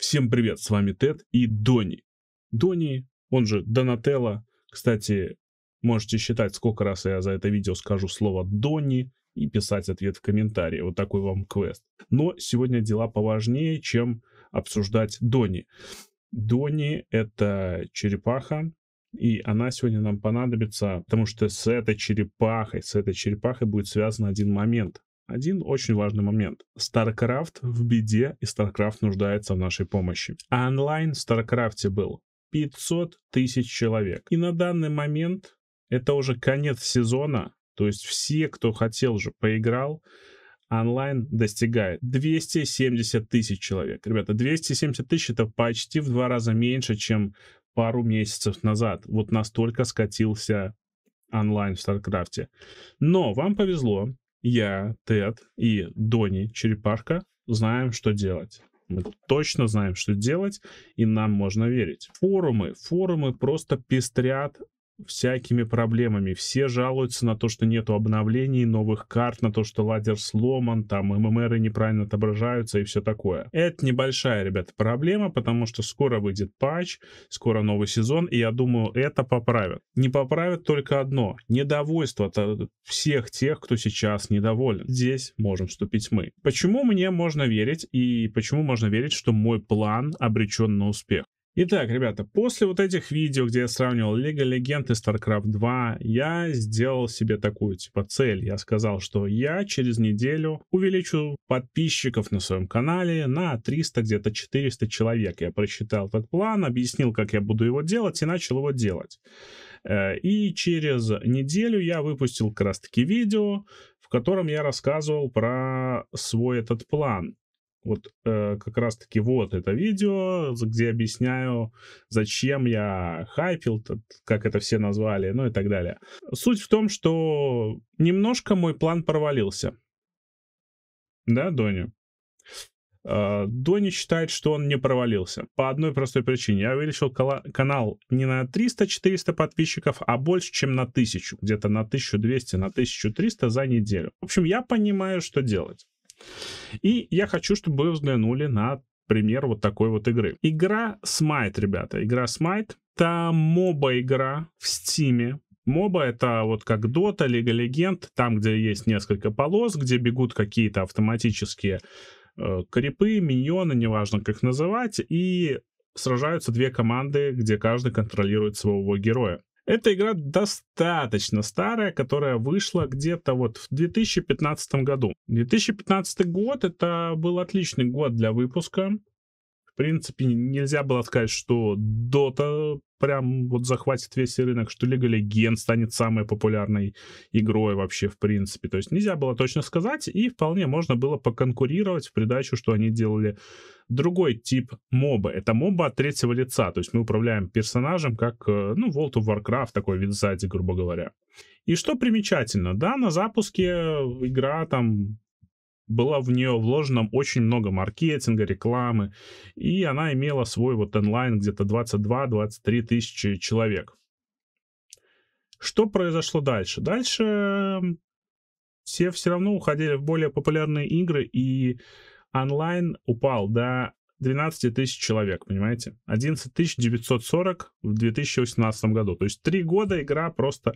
Всем привет, с вами Тед и Дони. Дони, он же Донателло. Кстати, можете считать, сколько раз я за это видео скажу слово Дони и писать ответ в комментарии. Вот такой вам квест. Но сегодня дела поважнее, чем обсуждать Дони. Дони — это черепаха, и она сегодня нам понадобится, потому что с этой черепахой, с этой черепахой будет связан один момент. Один очень важный момент. StarCraft в беде, и StarCraft нуждается в нашей помощи. А онлайн в StarCraft был 500 тысяч человек. И на данный момент это уже конец сезона, то есть все, кто хотел же поиграл, онлайн достигает 270 тысяч человек. Ребята, 270 тысяч это почти в два раза меньше, чем пару месяцев назад. Вот настолько скатился онлайн в Старкрафте. Но вам повезло, я, Тед и Дони Черепашка знаем, что делать. Мы точно знаем, что делать, и нам можно верить. Форумы, форумы просто пестрят всякими проблемами. Все жалуются на то, что нету обновлений, новых карт, на то, что ладер сломан, там ММРы неправильно отображаются и все такое. Это небольшая, ребята, проблема, потому что скоро выйдет патч, скоро новый сезон, и я думаю, это поправят. Не поправят только одно — недовольство от э, всех тех, кто сейчас недоволен. Здесь можем вступить мы. Почему мне можно верить и почему можно верить, что мой план обречен на успех? Итак, ребята, после вот этих видео, где я сравнивал Лего Легенд и StarCraft 2, я сделал себе такую, типа, цель. Я сказал, что я через неделю увеличу подписчиков на своем канале на 300, где-то 400 человек. Я просчитал этот план, объяснил, как я буду его делать и начал его делать. Э, и через неделю я выпустил как раз-таки видео, в котором я рассказывал про свой этот план. Вот э, как раз-таки вот это видео, где объясняю, зачем я хайпил, как это все назвали, ну и так далее. Суть в том, что немножко мой план провалился. Да, Доня? А, Дони считает, что он не провалился. По одной простой причине. Я увеличил канал не на 300-400 подписчиков, а больше, чем на 1000. Где-то на 1200, на 1300 за неделю. В общем, я понимаю, что делать. И я хочу, чтобы вы взглянули на пример вот такой вот игры. Игра Smite, ребята. Игра Smite. Это моба-игра в Стиме. Моба — это вот как Дота Лига Легенд, там, где есть несколько полос, где бегут какие-то автоматические э, крипы, миньоны, неважно, как называть, и сражаются две команды, где каждый контролирует своего героя. Эта игра достаточно старая, которая вышла где-то вот в 2015 году. 2015 год это был отличный год для выпуска. В принципе, нельзя было сказать, что Dota прям вот захватит весь рынок, что Лига Легенд станет самой популярной игрой вообще в принципе. То есть нельзя было точно сказать, и вполне можно было поконкурировать в придачу, что они делали другой тип моба. Это моба от третьего лица, то есть мы управляем персонажем, как, э, ну, World of Warcraft, такой вид сзади, грубо говоря. И что примечательно, да, на запуске э, игра там была в нее вложено очень много маркетинга, рекламы, и она имела свой вот онлайн где-то 22-23 тысячи человек. Что произошло дальше? Дальше эм, все все равно уходили в более популярные игры, и онлайн упал до 12 тысяч человек, понимаете? 11 940 в 2018 году. То есть три года игра просто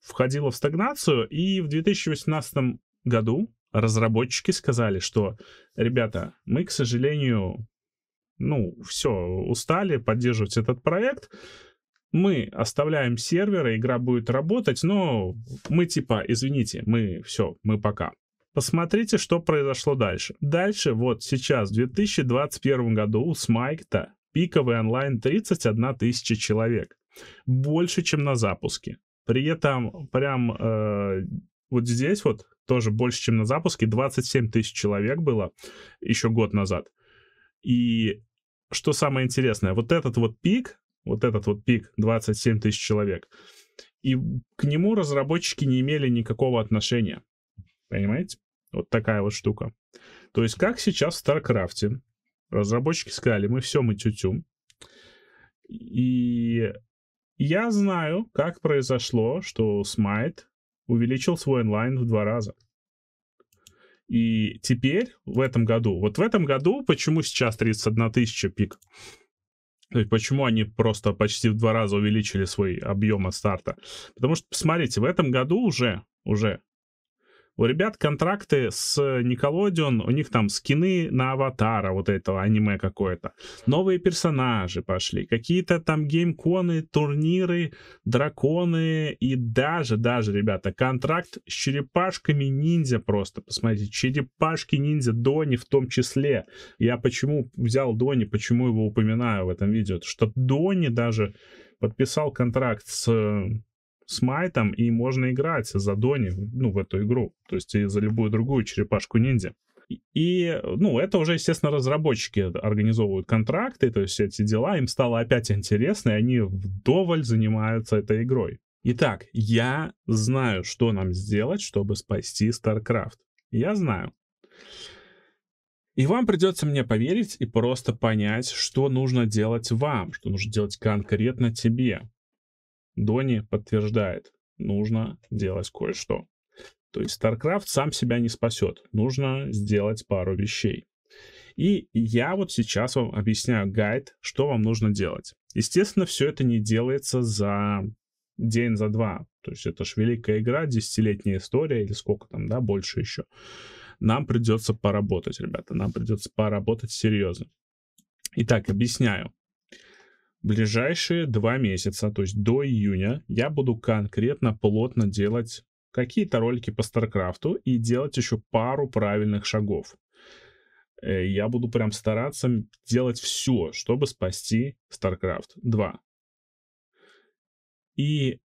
входила в стагнацию, и в 2018 году разработчики сказали, что, ребята, мы, к сожалению, ну, все, устали поддерживать этот проект, мы оставляем серверы, игра будет работать, но мы типа, извините, мы все, мы пока. Посмотрите, что произошло дальше. Дальше, вот сейчас, в 2021 году у Смайкта пиковый онлайн 31 тысяча человек. Больше, чем на запуске. При этом прям э, вот здесь вот тоже больше, чем на запуске, 27 тысяч человек было еще год назад. И что самое интересное, вот этот вот пик, вот этот вот пик 27 тысяч человек, и к нему разработчики не имели никакого отношения. Понимаете? Вот такая вот штука. То есть как сейчас в Старкрафте разработчики сказали, мы все, мы тютю. И я знаю, как произошло, что Смайт увеличил свой онлайн в два раза. И теперь, в этом году, вот в этом году, почему сейчас 31 тысяча пик? То есть почему они просто почти в два раза увеличили свой объем от старта? Потому что, посмотрите, в этом году уже, уже у ребят контракты с Николодион, у них там скины на аватара вот этого аниме какое-то. Новые персонажи пошли, какие-то там геймконы, турниры, драконы и даже, даже, ребята, контракт с черепашками ниндзя просто. Посмотрите, черепашки ниндзя Дони в том числе. Я почему взял Дони, почему его упоминаю в этом видео, что Дони даже подписал контракт с с майтом, и можно играть за Дони, ну, в эту игру, то есть и за любую другую черепашку ниндзя. И, ну, это уже, естественно, разработчики организовывают контракты, то есть эти дела, им стало опять интересно, и они вдоволь занимаются этой игрой. Итак, я знаю, что нам сделать, чтобы спасти StarCraft. Я знаю. И вам придется мне поверить и просто понять, что нужно делать вам, что нужно делать конкретно тебе. Дони подтверждает, нужно делать кое-что. То есть StarCraft сам себя не спасет, нужно сделать пару вещей. И я вот сейчас вам объясняю гайд, что вам нужно делать. Естественно, все это не делается за день, за два. То есть это ж великая игра, десятилетняя история или сколько там, да, больше еще. Нам придется поработать, ребята, нам придется поработать серьезно. Итак, объясняю ближайшие два месяца, то есть до июня, я буду конкретно плотно делать какие-то ролики по Старкрафту и делать еще пару правильных шагов. Э, я буду прям стараться делать все, чтобы спасти StarCraft 2. И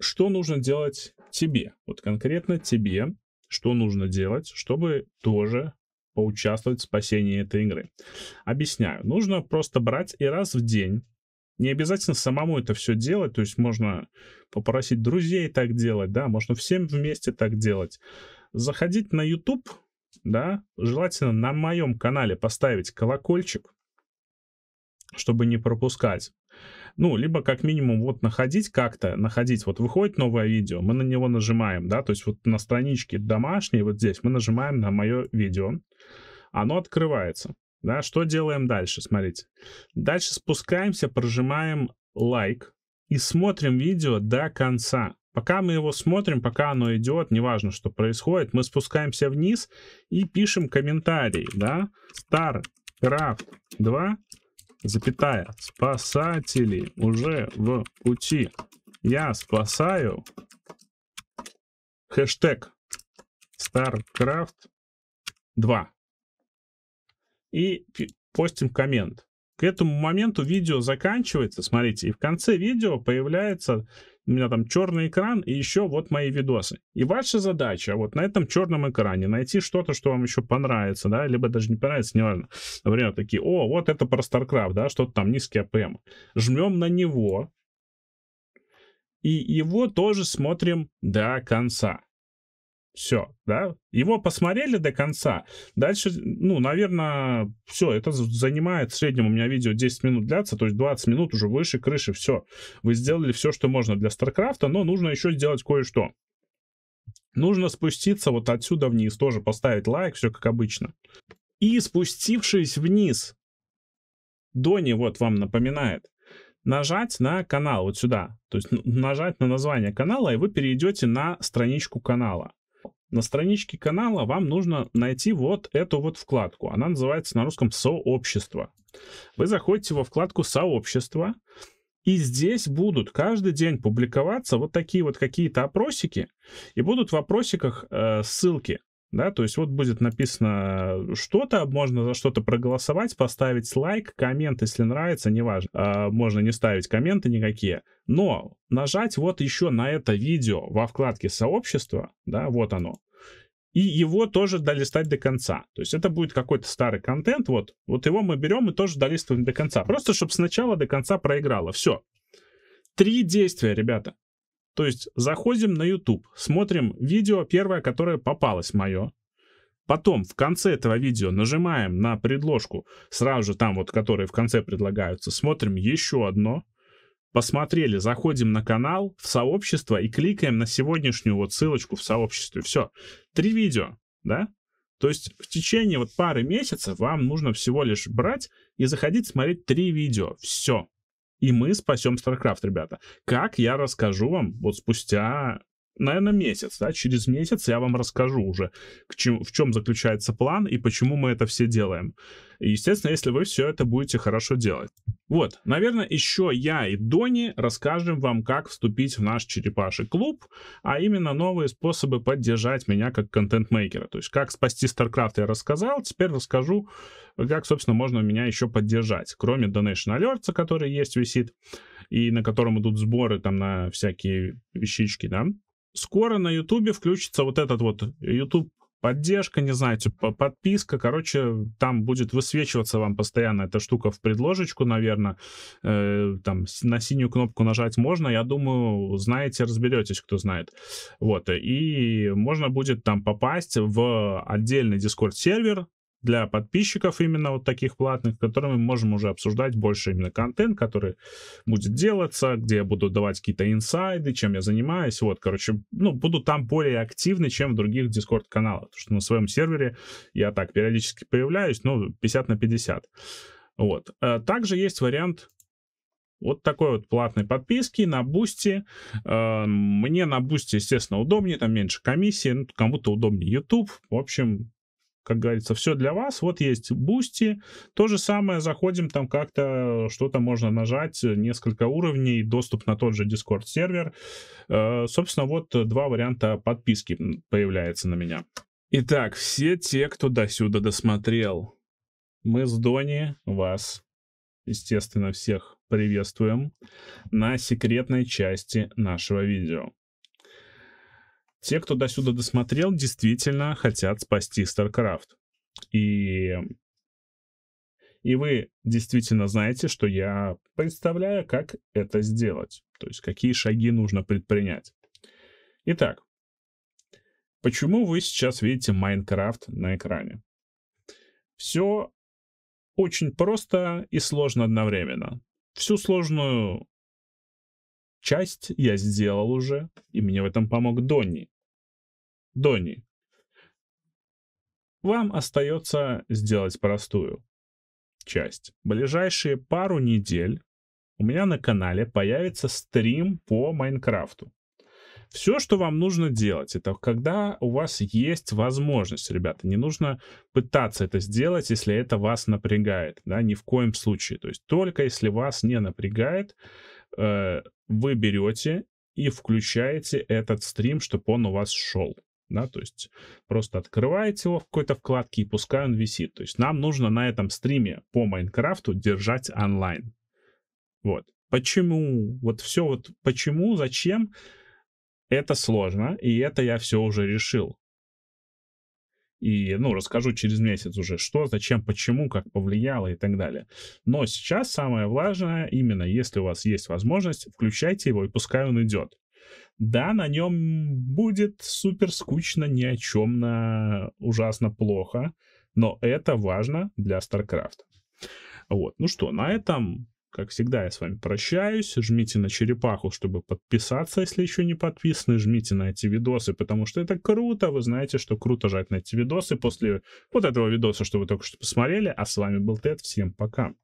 что нужно делать тебе? Вот конкретно тебе, что нужно делать, чтобы тоже поучаствовать в спасении этой игры. Объясняю. Нужно просто брать и раз в день не обязательно самому это все делать, то есть можно попросить друзей так делать, да, можно всем вместе так делать. Заходить на YouTube, да, желательно на моем канале поставить колокольчик, чтобы не пропускать. Ну, либо как минимум вот находить как-то, находить, вот выходит новое видео, мы на него нажимаем, да, то есть вот на страничке домашней вот здесь мы нажимаем на мое видео, оно открывается. Да, что делаем дальше? Смотрите. Дальше спускаемся, прожимаем лайк и смотрим видео до конца. Пока мы его смотрим, пока оно идет, неважно, что происходит, мы спускаемся вниз и пишем комментарий, да? StarCraft 2, запятая, спасатели уже в пути. Я спасаю. Хэштег StarCraft 2 и постим коммент. К этому моменту видео заканчивается, смотрите, и в конце видео появляется у меня там черный экран и еще вот мои видосы. И ваша задача вот на этом черном экране найти что-то, что вам еще понравится, да, либо даже не понравится, неважно. Например, такие, о, вот это про StarCraft, да, что-то там низкий АПМ. Жмем на него, и его тоже смотрим до конца все, да, его посмотрели до конца, дальше, ну, наверное, все, это занимает в среднем у меня видео 10 минут длятся, то есть 20 минут уже выше крыши, все, вы сделали все, что можно для Старкрафта, но нужно еще сделать кое-что. Нужно спуститься вот отсюда вниз, тоже поставить лайк, все как обычно. И спустившись вниз, Дони вот вам напоминает, нажать на канал вот сюда, то есть ну, нажать на название канала, и вы перейдете на страничку канала на страничке канала вам нужно найти вот эту вот вкладку. Она называется на русском «Сообщество». Вы заходите во вкладку «Сообщество», и здесь будут каждый день публиковаться вот такие вот какие-то опросики, и будут в опросиках э, ссылки да, то есть вот будет написано что-то, можно за что-то проголосовать, поставить лайк, коммент, если нравится, неважно, а, можно не ставить комменты никакие, но нажать вот еще на это видео во вкладке сообщества, да, вот оно, и его тоже долистать до конца. То есть это будет какой-то старый контент, вот, вот его мы берем и тоже долистываем до конца, просто чтобы сначала до конца проиграло, все. Три действия, ребята. То есть заходим на YouTube, смотрим видео, первое, которое попалось мое. Потом в конце этого видео нажимаем на предложку, сразу же там вот, которые в конце предлагаются, смотрим еще одно. Посмотрели, заходим на канал, в сообщество и кликаем на сегодняшнюю вот ссылочку в сообществе. Все, три видео, да? То есть в течение вот пары месяцев вам нужно всего лишь брать и заходить смотреть три видео. Все и мы спасем StarCraft, ребята. Как я расскажу вам вот спустя наверное, месяц, да, через месяц я вам расскажу уже, к чем, в чем заключается план и почему мы это все делаем. И, естественно, если вы все это будете хорошо делать. Вот, наверное, еще я и Дони расскажем вам, как вступить в наш черепаший клуб, а именно новые способы поддержать меня как контент-мейкера. То есть, как спасти StarCraft я рассказал, теперь расскажу, как, собственно, можно меня еще поддержать. Кроме Donation Alert, который есть, висит, и на котором идут сборы там на всякие вещички, да, скоро на Ютубе включится вот этот вот YouTube э, поддержка, не знаю, типа подписка, короче, там будет высвечиваться вам постоянно эта штука в предложечку, наверное, э, там на синюю кнопку нажать можно, я думаю, знаете, разберетесь, кто знает, вот, и можно будет там попасть в отдельный Discord сервер, для подписчиков именно вот таких платных, которые мы можем уже обсуждать больше именно контент, который будет делаться, где я буду давать какие-то инсайды, чем я занимаюсь. Вот, короче, ну, буду там более активны, чем в других Discord-каналах, потому что на своем сервере я так периодически появляюсь, ну, 50 на 50. Вот. А также есть вариант вот такой вот платной подписки на Бусти. А, мне на Бусти, естественно, удобнее, там меньше комиссии, ну, кому-то удобнее YouTube. В общем, как говорится, все для вас. Вот есть Бусти. То же самое, заходим там как-то, что-то можно нажать, несколько уровней, доступ на тот же Discord сервер. Э, собственно, вот два варианта подписки появляется на меня. Итак, все те, кто до сюда досмотрел, мы с Дони вас, естественно, всех приветствуем на секретной части нашего видео. Те, кто до сюда досмотрел, действительно хотят спасти StarCraft. И... И вы действительно знаете, что я представляю, как это сделать. То есть, какие шаги нужно предпринять. Итак, почему вы сейчас видите Майнкрафт на экране? Все очень просто и сложно одновременно. Всю сложную часть я сделал уже, и мне в этом помог Донни. Донни. Вам остается сделать простую часть. Ближайшие пару недель у меня на канале появится стрим по Майнкрафту. Все, что вам нужно делать, это когда у вас есть возможность, ребята. Не нужно пытаться это сделать, если это вас напрягает, да, ни в коем случае. То есть только если вас не напрягает, э, вы берете и включаете этот стрим, чтобы он у вас шел да, то есть просто открываете его в какой-то вкладке и пускай он висит. То есть нам нужно на этом стриме по Майнкрафту держать онлайн. Вот. Почему? Вот все вот почему, зачем? Это сложно, и это я все уже решил. И, ну, расскажу через месяц уже, что, зачем, почему, как повлияло и так далее. Но сейчас самое важное, именно если у вас есть возможность, включайте его и пускай он идет. Да, на нем будет супер скучно, ни о чем, на ужасно плохо, но это важно для StarCraft. Вот, ну что, на этом, как всегда, я с вами прощаюсь. Жмите на черепаху, чтобы подписаться, если еще не подписаны. Жмите на эти видосы, потому что это круто. Вы знаете, что круто жать на эти видосы после вот этого видоса, что вы только что посмотрели. А с вами был Тед. Всем пока.